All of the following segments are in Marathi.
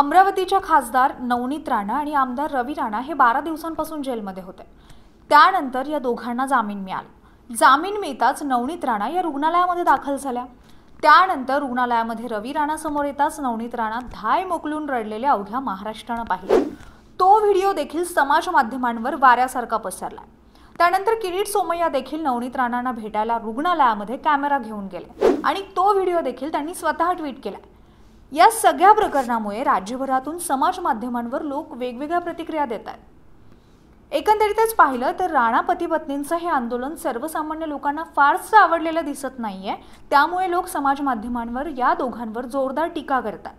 अमरावतीच्या खासदार नवनीत राणा आणि आमदार रवी राणा हे बारा दिवसांपासून जेलमध्ये होते त्यानंतर या दोघांना जामीन मिळाला जामीन मिळताच नवनीत राणा या रुग्णालयामध्ये दाखल झाल्या त्यानंतर रुग्णालयामध्ये रवी राणा समोर येताच नवनीत राणा धाय मोकलून रडलेल्या अवघ्या महाराष्ट्रानं पाहिले तो व्हिडिओ देखील समाज माध्यमांवर वाऱ्यासारखा पसरला त्यानंतर किरीट सोमय्या देखील नवनीत राणांना भेटायला रुग्णालयामध्ये कॅमेरा घेऊन गेले आणि तो व्हिडिओ देखील त्यांनी स्वतः ट्विट केला या सगळ्या प्रकरणामुळे राज्यभरातून समाज माध्यमांवर लोक वेगवेगळ्या प्रतिक्रिया देतात एकंदरीतच पाहिलं तर राणा पत्नींचं हे आंदोलन सर्वसामान्य लोकांना फारसं आवडलेलं दिसत नाहीये त्यामुळे लोक समाज माध्यमांवर या दोघांवर जोरदार टीका करतात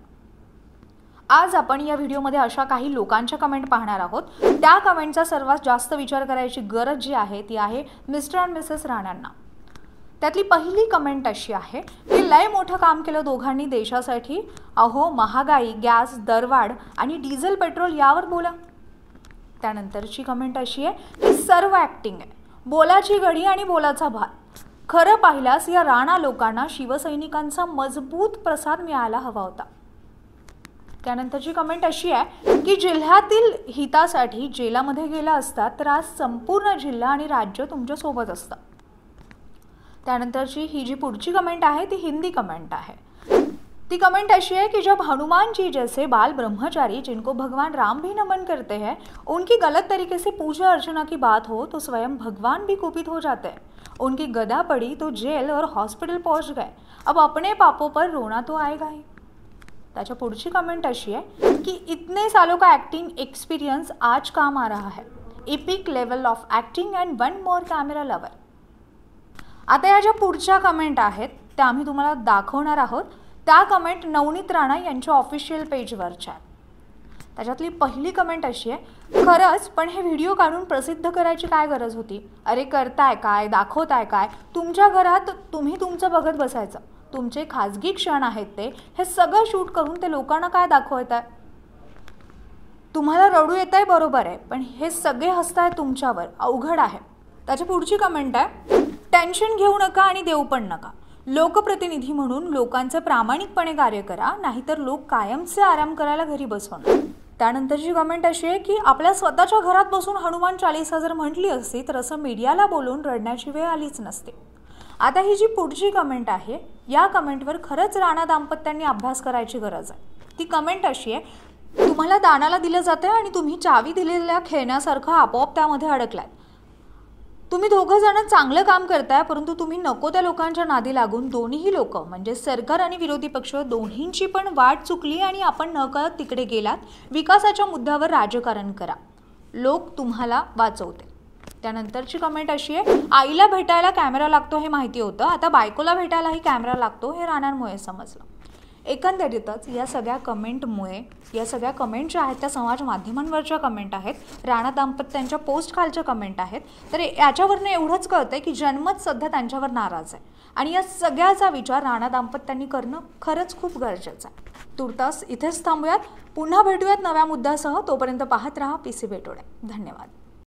आज आपण या व्हिडिओमध्ये अशा काही लोकांच्या कमेंट पाहणार आहोत त्या कमेंटचा सर्वात जास्त विचार करायची गरज जी आहे ती आहे मिस्टर अँड मिसेस राणांना त्यातली पहिली कमेंट अशी आहे लय मोठं काम केलं दोघांनी देशासाठी अहो महागाई गॅस दरवाढ आणि डिझेल पेट्रोल यावर बोला त्यानंतरची कमेंट अशी आहे की सर्व ॲक्टिंग आहे बोलाची घडी आणि बोलाचा भात खरं पाहिल्यास या राणा लोकांना शिवसैनिकांचा मजबूत प्रसाद मिळायला हवा होता त्यानंतरची कमेंट अशी आहे की जिल्ह्यातील हितासाठी जेलामध्ये गेला असता तर आज संपूर्ण जिल्हा आणि राज्य तुमच्यासोबत असतं त्यानंतरची ही जी पुढची कमेंट आहे ती हिंदी कमेंट आहे ती कमेंट ऐसी है कि जब हनुमान जी जैसे बाल ब्रह्मचारी जिनको भगवान राम भी नमन करते हैं उनकी गलत तरीके से पूजा अर्चना की बात हो तो स्वयं भगवान भी कुपित हो जाते हैं उनकी गदा पड़ी तो जेल और हॉस्पिटल पहुंच गए अब अपने पापों पर रोना तो आएगा ही त्याच्या तो पुढची कमेंट अशी आहे कि इतने सालों का एक्टिंग एक्सपीरियंस आज काम आ रहा है epic level of acting and one more camera lover आता या ज्या पुढच्या कमेंट आहेत त्या आम्ही तुम्हाला दाखवणार आहोत त्या कमेंट नवनीत राणा यांच्या ऑफिशियल पेजवरच्या त्याच्यातली पहिली कमेंट अशी आहे खरंच पण हे व्हिडिओ काढून प्रसिद्ध करायची काय गरज होती अरे करताय काय दाखवताय काय तुमच्या घरात तुम्ही तुमचं बघत बसायचं तुमचे खाजगी क्षण आहेत ते हे सगळं शूट करून ते लोकांना काय दाखवत आहे तुम्हाला रडू येत आहे बरोबर आहे पण हे सगळे हसताय तुमच्यावर अवघड आहे त्याची पुढची कमेंट आहे टेन्शन घेऊ नका आणि देऊ पण नका लोकप्रतिनिधी म्हणून लोकांचं प्रामाणिकपणे कार्य करा नाहीतर लोक कायमचे आराम करायला घरी बसवणार त्यानंतरची कमेंट अशी आहे की आपल्या स्वतःच्या घरात बसून हनुमान चाळीसा जर म्हटली असती तर असं मीडियाला बोलून रडण्याची वेळ आलीच नसते आता ही जी पुढची कमेंट आहे या कमेंटवर खरंच राणा दाम्पत्यांनी अभ्यास करायची गरज आहे ती कमेंट अशी आहे तुम्हाला दानाला दिलं जातं आणि तुम्ही चावी दिलेल्या खेळण्यासारखं आपोआप त्यामध्ये अडकलाय तुम्ही दोघं जण चांगलं काम करताय परंतु तुम्ही नको त्या लोकांच्या नादी लागून दोन्हीही लोक म्हणजे सरकार आणि विरोधी पक्ष दोन्हींची पण वाट चुकली आणि आपण नकळत तिकडे गेलात विकासाच्या मुद्द्यावर राजकारण करा लोक तुम्हाला वाचवते त्यानंतरची कमेंट अशी आहे आईला भेटायला कॅमेरा लागतो हे माहिती होतं आता बायकोला भेटायलाही कॅमेरा लागतो हे राणांमुळे समजलं एकंदरीतच या सगळ्या कमेंटमुळे या सगळ्या कमेंट ज्या आहेत त्या समाज माध्यमांवरच्या कमेंट आहेत राणा दाम्पत्यांच्या पोस्ट खालच्या कमेंट आहेत तर याच्यावरनं एवढंच कळतं की जन्मच सध्या त्यांच्यावर नाराज आहे आणि या सगळ्याचा विचार राणा दाम्पत्यांनी करणं खरंच खूप गरजेचं आहे तुर्तास इथेच थांबूयात पुन्हा भेटूयात नव्या मुद्द्यासह तोपर्यंत पाहत राहा पी सी धन्यवाद